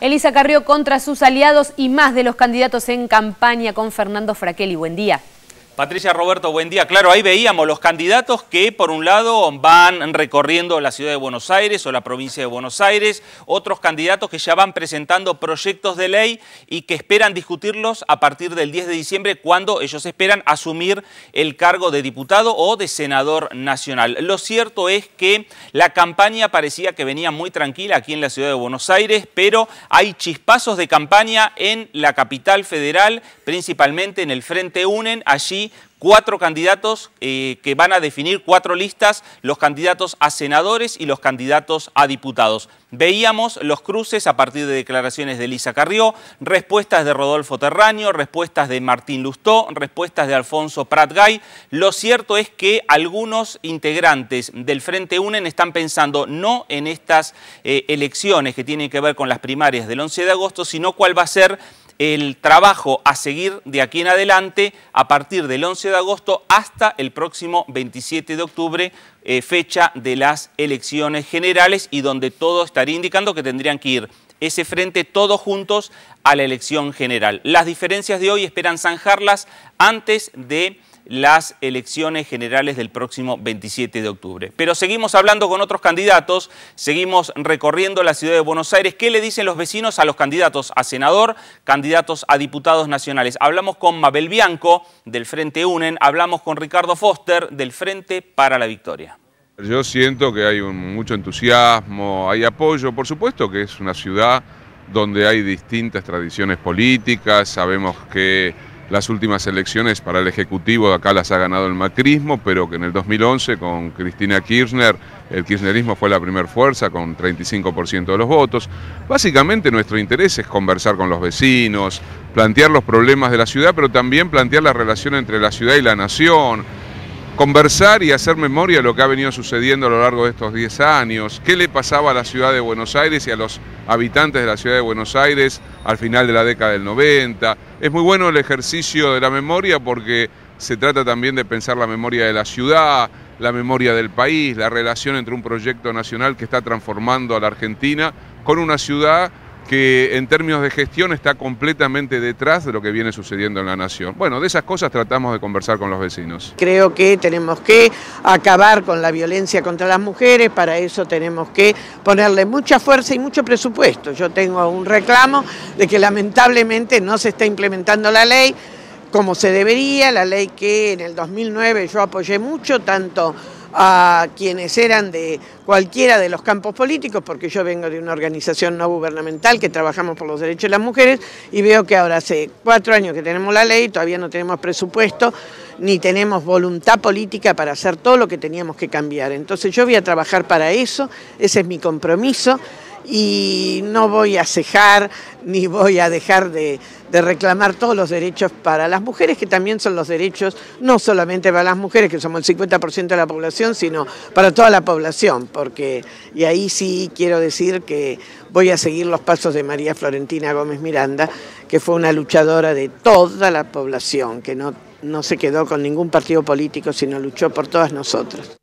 Elisa Carrió contra sus aliados y más de los candidatos en campaña con Fernando Fraquelli. Buen día. Patricia Roberto, buen día. Claro, ahí veíamos los candidatos que por un lado van recorriendo la ciudad de Buenos Aires o la provincia de Buenos Aires, otros candidatos que ya van presentando proyectos de ley y que esperan discutirlos a partir del 10 de diciembre cuando ellos esperan asumir el cargo de diputado o de senador nacional. Lo cierto es que la campaña parecía que venía muy tranquila aquí en la ciudad de Buenos Aires, pero hay chispazos de campaña en la capital federal, principalmente en el Frente Unen, allí cuatro candidatos eh, que van a definir cuatro listas, los candidatos a senadores y los candidatos a diputados. Veíamos los cruces a partir de declaraciones de Elisa Carrió, respuestas de Rodolfo Terraño, respuestas de Martín Lustó, respuestas de Alfonso Pratgay. Lo cierto es que algunos integrantes del Frente UNEN están pensando no en estas eh, elecciones que tienen que ver con las primarias del 11 de agosto, sino cuál va a ser el trabajo a seguir de aquí en adelante a partir del 11 de agosto hasta el próximo 27 de octubre, eh, fecha de las elecciones generales y donde todo estaría indicando que tendrían que ir ese frente todos juntos a la elección general. Las diferencias de hoy esperan zanjarlas antes de las elecciones generales del próximo 27 de octubre. Pero seguimos hablando con otros candidatos, seguimos recorriendo la ciudad de Buenos Aires. ¿Qué le dicen los vecinos a los candidatos a senador, candidatos a diputados nacionales? Hablamos con Mabel Bianco del Frente UNEN, hablamos con Ricardo Foster del Frente para la Victoria. Yo siento que hay mucho entusiasmo, hay apoyo, por supuesto que es una ciudad donde hay distintas tradiciones políticas, sabemos que las últimas elecciones para el Ejecutivo, acá las ha ganado el macrismo, pero que en el 2011 con Cristina Kirchner, el kirchnerismo fue la primera fuerza con 35% de los votos. Básicamente nuestro interés es conversar con los vecinos, plantear los problemas de la ciudad, pero también plantear la relación entre la ciudad y la nación, conversar y hacer memoria de lo que ha venido sucediendo a lo largo de estos 10 años, qué le pasaba a la ciudad de Buenos Aires y a los habitantes de la ciudad de Buenos Aires al final de la década del 90. Es muy bueno el ejercicio de la memoria porque se trata también de pensar la memoria de la ciudad, la memoria del país, la relación entre un proyecto nacional que está transformando a la Argentina con una ciudad que en términos de gestión está completamente detrás de lo que viene sucediendo en la nación. Bueno, de esas cosas tratamos de conversar con los vecinos. Creo que tenemos que acabar con la violencia contra las mujeres, para eso tenemos que ponerle mucha fuerza y mucho presupuesto. Yo tengo un reclamo de que lamentablemente no se está implementando la ley como se debería, la ley que en el 2009 yo apoyé mucho, tanto a quienes eran de cualquiera de los campos políticos, porque yo vengo de una organización no gubernamental que trabajamos por los derechos de las mujeres y veo que ahora hace cuatro años que tenemos la ley, todavía no tenemos presupuesto ni tenemos voluntad política para hacer todo lo que teníamos que cambiar. Entonces yo voy a trabajar para eso, ese es mi compromiso y no voy a cejar ni voy a dejar de, reclamar todos los derechos para las mujeres, que también son los derechos no solamente para las mujeres, que somos el 50% de la población, sino para toda la población, porque y ahí sí quiero decir que voy a seguir los pasos de María Florentina Gómez Miranda, que fue una luchadora de toda la población, que no se quedó con ningún partido político, sino luchó por todas nosotras.